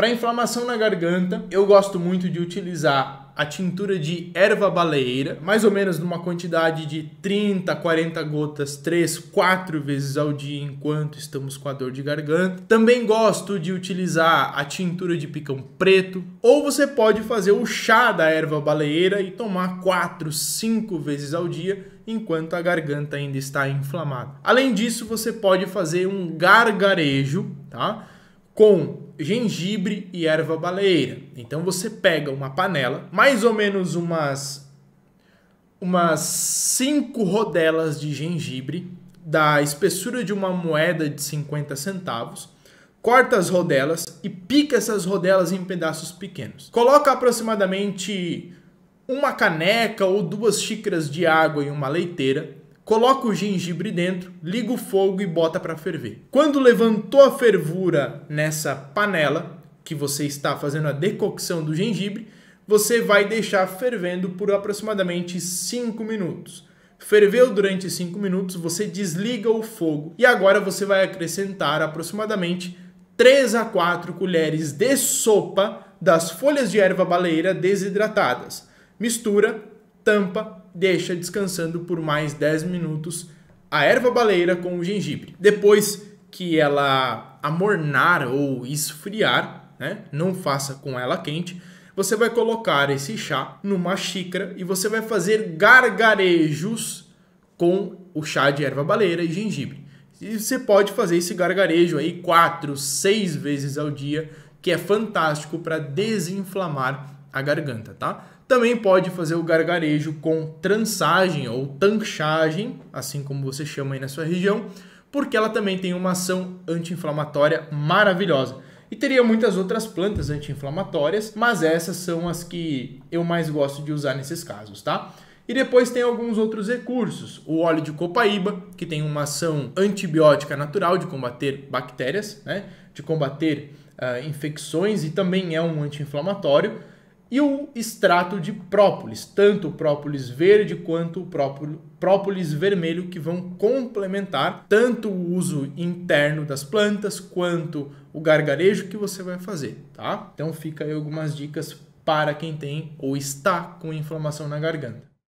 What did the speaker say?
Para inflamação na garganta, eu gosto muito de utilizar a tintura de erva baleeira, mais ou menos numa quantidade de 30, 40 gotas, 3, 4 vezes ao dia enquanto estamos com a dor de garganta. Também gosto de utilizar a tintura de picão preto, ou você pode fazer o chá da erva baleeira e tomar 4, 5 vezes ao dia enquanto a garganta ainda está inflamada. Além disso, você pode fazer um gargarejo, tá? Com gengibre e erva baleeira. Então você pega uma panela, mais ou menos umas umas cinco rodelas de gengibre da espessura de uma moeda de 50 centavos, corta as rodelas e pica essas rodelas em pedaços pequenos. Coloca aproximadamente uma caneca ou duas xícaras de água em uma leiteira Coloca o gengibre dentro, liga o fogo e bota para ferver. Quando levantou a fervura nessa panela que você está fazendo a decocção do gengibre, você vai deixar fervendo por aproximadamente 5 minutos. Ferveu durante 5 minutos, você desliga o fogo e agora você vai acrescentar aproximadamente 3 a 4 colheres de sopa das folhas de erva baleira desidratadas. Mistura tampa, deixa descansando por mais 10 minutos a erva baleira com o gengibre. Depois que ela amornar ou esfriar, né? não faça com ela quente, você vai colocar esse chá numa xícara e você vai fazer gargarejos com o chá de erva baleira e gengibre. E você pode fazer esse gargarejo aí quatro, seis vezes ao dia, que é fantástico para desinflamar a garganta, tá? Também pode fazer o gargarejo com trançagem ou tanchagem, assim como você chama aí na sua região, porque ela também tem uma ação anti-inflamatória maravilhosa. E teria muitas outras plantas anti-inflamatórias, mas essas são as que eu mais gosto de usar nesses casos, tá? E depois tem alguns outros recursos. O óleo de copaíba, que tem uma ação antibiótica natural de combater bactérias, né? de combater uh, infecções e também é um anti-inflamatório e o extrato de própolis, tanto o própolis verde quanto o própolis vermelho, que vão complementar tanto o uso interno das plantas quanto o gargarejo que você vai fazer, tá? Então fica aí algumas dicas para quem tem ou está com inflamação na garganta.